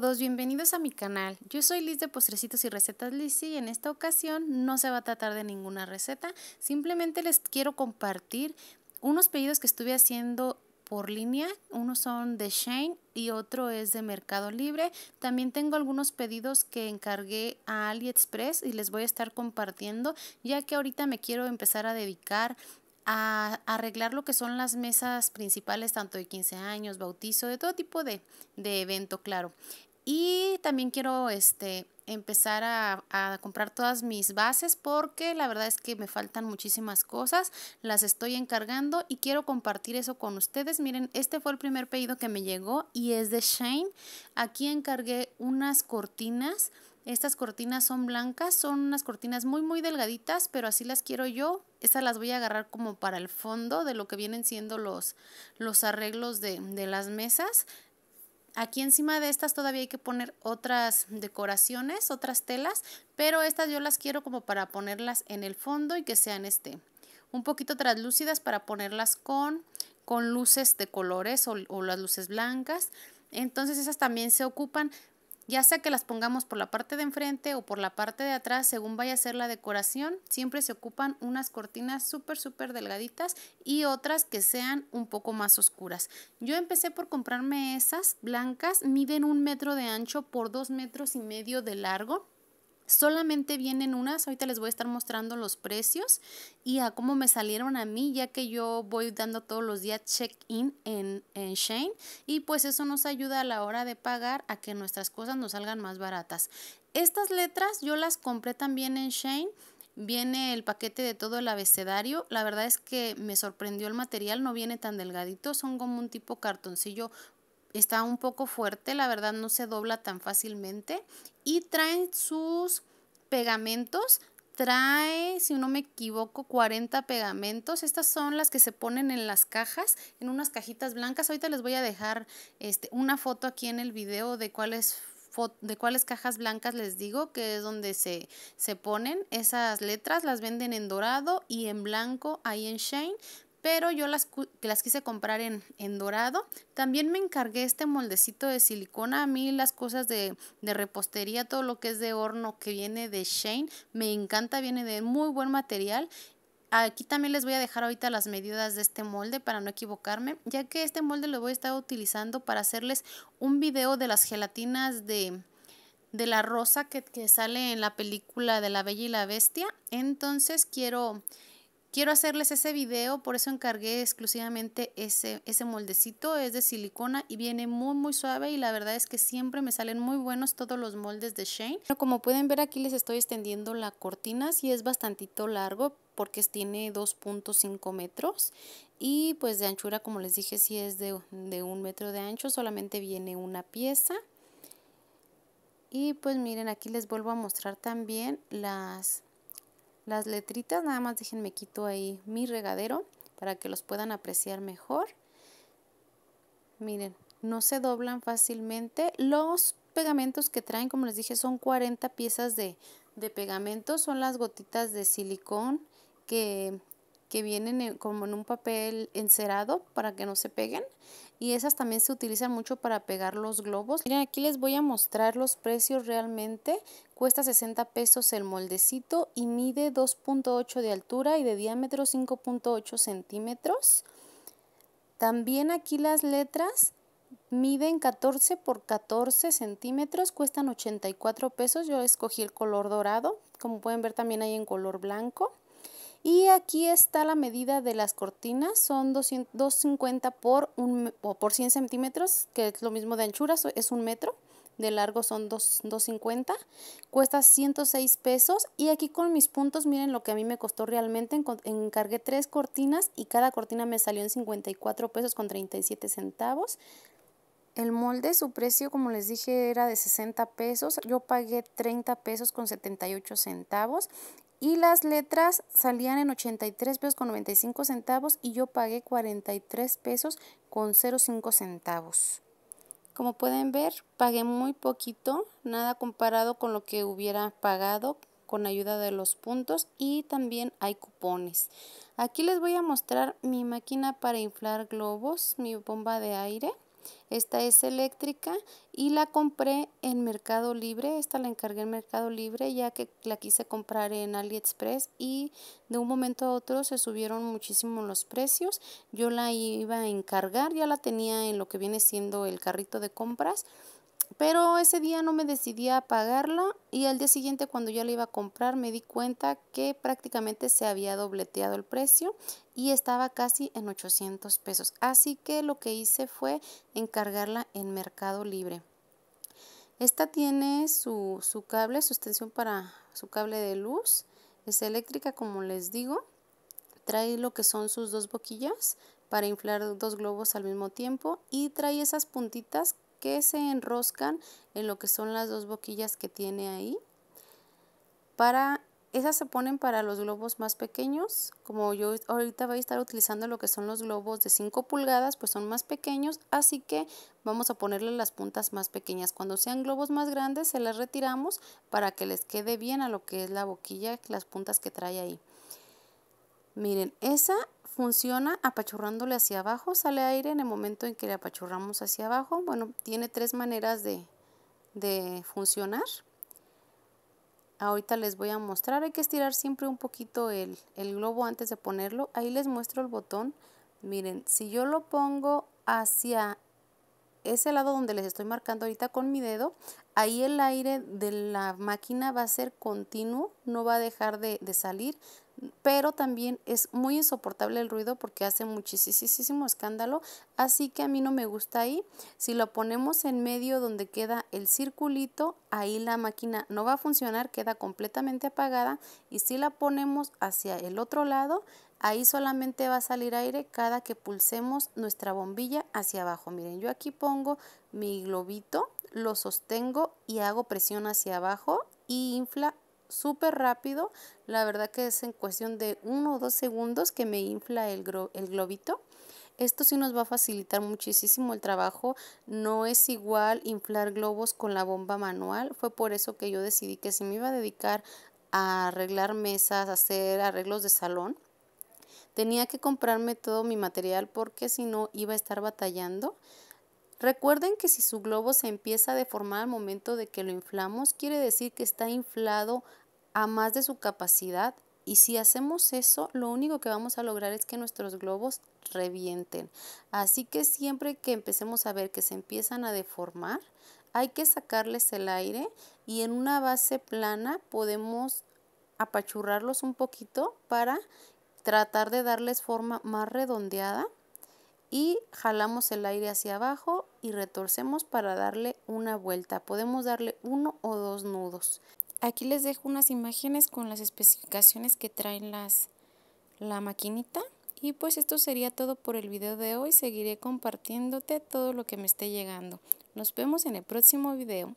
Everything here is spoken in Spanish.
todos, bienvenidos a mi canal. Yo soy Liz de Postrecitos y Recetas Liz y en esta ocasión no se va a tratar de ninguna receta, simplemente les quiero compartir unos pedidos que estuve haciendo por línea, unos son de Shane y otro es de Mercado Libre. También tengo algunos pedidos que encargué a AliExpress y les voy a estar compartiendo, ya que ahorita me quiero empezar a dedicar a arreglar lo que son las mesas principales, tanto de 15 años, bautizo, de todo tipo de evento, claro. Y también quiero este, empezar a, comprar todas mis bases porque la verdad es que me faltan muchísimas cosas, las estoy encargando y quiero compartir eso con ustedes. Miren, este fue el primer pedido que me llegó y es de Shane. Aquí encargué unas cortinas. Estas cortinas son blancas, son unas cortinas muy muy delgaditas, pero así las quiero yo. Estas las voy a agarrar como para el fondo de lo que vienen siendo los, los arreglos de, de las mesas. Aquí encima de estas todavía hay que poner otras decoraciones, otras telas, pero estas yo las quiero como para ponerlas en el fondo y que sean este, un poquito translúcidas para ponerlas con, con luces de colores o, o las luces blancas. Entonces esas también se ocupan, ya sea que las pongamos por la parte de enfrente o por la parte de atrás, según vaya a ser la decoración, siempre se ocupan unas cortinas súper, súper delgaditas y otras que sean un poco más oscuras. Yo empecé por comprarme esas blancas, miden un metro de ancho por dos metros y medio de largo. Solamente vienen unas, ahorita les voy a estar mostrando los precios y a cómo me salieron a mí, ya que yo voy dando todos los días check-in en, en Shane y pues eso nos ayuda a la hora de pagar a que nuestras cosas nos salgan más baratas. Estas letras yo las compré también en Shane viene el paquete de todo el abecedario. La verdad es que me sorprendió el material, no viene tan delgadito, son como un tipo cartoncillo está un poco fuerte, la verdad no se dobla tan fácilmente. Y traen sus pegamentos, trae, si no me equivoco, 40 pegamentos. Estas son las que se ponen en las cajas, en unas cajitas blancas. Ahorita les voy a dejar este, una foto aquí en el video de cuáles de cuáles cajas blancas les digo, que es donde se, se ponen esas letras, las venden en dorado y en blanco ahí en Shane, pero yo las, las quise comprar en, en, dorado. También me encargué este moldecito de silicona. A mí las cosas de, de, repostería, todo lo que es de horno que viene de Shane, me encanta, viene de muy buen material. Aquí también les voy a dejar ahorita las medidas de este molde para no equivocarme, ya que este molde lo voy a estar utilizando para hacerles un video de las gelatinas de, de la rosa que, que sale en la película de La Bella y la Bestia. Entonces quiero Quiero hacerles ese video, por eso encargué exclusivamente ese, ese moldecito, es de silicona y viene muy muy suave y la verdad es que siempre me salen muy buenos todos los moldes de Shane. Pero como pueden ver aquí les estoy extendiendo la cortina, Si es bastantito largo porque tiene 2.5 metros y pues de anchura como les dije si es de, de un metro de ancho, solamente viene una pieza. Y pues miren, aquí les vuelvo a mostrar también las, las letritas nada más déjenme quito ahí mi regadero para que los puedan apreciar mejor. Miren, no se doblan fácilmente. Los pegamentos que traen, como les dije, son 40 piezas de, pegamento. Son las gotitas de silicón que, vienen como en un papel encerado para que no se peguen y esas también se utilizan mucho para pegar los globos. Miren, aquí les voy a mostrar los precios realmente. Cuesta 60 pesos el moldecito y mide 2.8 de altura y de diámetro 5.8 centímetros. También aquí las letras miden 14 por 14 centímetros, cuestan 84 pesos. Yo escogí el color dorado, como pueden ver también hay en color blanco. Y aquí está la medida de las cortinas, son 250 por, un, por 100 centímetros, que es lo mismo de anchura, es un metro de largo son 2.50, cuesta 106 pesos y aquí con mis puntos miren lo que a mí me costó realmente, encargué tres cortinas y cada cortina me salió en 54 pesos con 37 centavos. El molde, su precio como les dije era de 60 pesos, yo pagué 30 pesos con 78 centavos y las letras salían en 83 pesos con 95 centavos y yo pagué 43 pesos con 05 centavos. Como pueden ver, pagué muy poquito, nada comparado con lo que hubiera pagado con ayuda de los puntos y también hay cupones. Aquí les voy a mostrar mi máquina para inflar globos, mi bomba de aire. Esta es eléctrica y la compré en Mercado Libre. Esta la encargué en Mercado Libre ya que la quise comprar en AliExpress y de un momento a otro se subieron muchísimo los precios. Yo la iba a encargar, ya la tenía en lo que viene siendo el carrito de compras pero ese día no me decidí a pagarla y al día siguiente cuando ya la iba a comprar me di cuenta que prácticamente se había dobleteado el precio y estaba casi en 800 pesos. Así que lo que hice fue encargarla en Mercado Libre. Esta tiene su, su, cable, su extensión para su cable de luz. Es eléctrica, como les digo. Trae lo que son sus dos boquillas para inflar dos globos al mismo tiempo y trae esas puntitas que se enroscan en lo que son las dos boquillas que tiene ahí. Para, esas se ponen para los globos más pequeños, como yo ahorita voy a estar utilizando lo que son los globos de 5 pulgadas, pues son más pequeños, así que vamos a ponerle las puntas más pequeñas. Cuando sean globos más grandes se las retiramos para que les quede bien a lo que es la boquilla, las puntas que trae ahí. Miren, esa Funciona apachurrándole hacia abajo, sale aire en el momento en que le apachurramos hacia abajo. Bueno, tiene tres maneras de, funcionar. Ahorita les voy a mostrar, hay que estirar siempre un poquito el, el, globo antes de ponerlo. Ahí les muestro el botón. Miren, si yo lo pongo hacia ese lado donde les estoy marcando ahorita con mi dedo, ahí el aire de la máquina va a ser continuo, no va a dejar de, salir, pero también es muy insoportable el ruido porque hace muchísimo escándalo, así que a mí no me gusta ahí. Si lo ponemos en medio donde queda el circulito, ahí la máquina no va a funcionar, queda completamente apagada y si la ponemos hacia el otro lado, Ahí solamente va a salir aire cada que pulsemos nuestra bombilla hacia abajo. Miren, yo aquí pongo mi globito, lo sostengo y hago presión hacia abajo y infla súper rápido. La verdad que es en cuestión de uno o dos segundos que me infla el, el globito. Esto sí nos va a facilitar muchísimo el trabajo. No es igual inflar globos con la bomba manual. Fue por eso que yo decidí que si me iba a dedicar a arreglar mesas, a hacer arreglos de salón, Tenía que comprarme todo mi material porque si no iba a estar batallando. Recuerden que si su globo se empieza a deformar al momento de que lo inflamos, quiere decir que está inflado a más de su capacidad y si hacemos eso, lo único que vamos a lograr es que nuestros globos revienten. Así que siempre que empecemos a ver que se empiezan a deformar, hay que sacarles el aire y en una base plana podemos apachurrarlos un poquito para tratar de darles forma más redondeada y jalamos el aire hacia abajo y retorcemos para darle una vuelta. Podemos darle uno o dos nudos. Aquí les dejo unas imágenes con las especificaciones que traen las, la maquinita. Y pues esto sería todo por el video de hoy. Seguiré compartiéndote todo lo que me esté llegando. Nos vemos en el próximo video.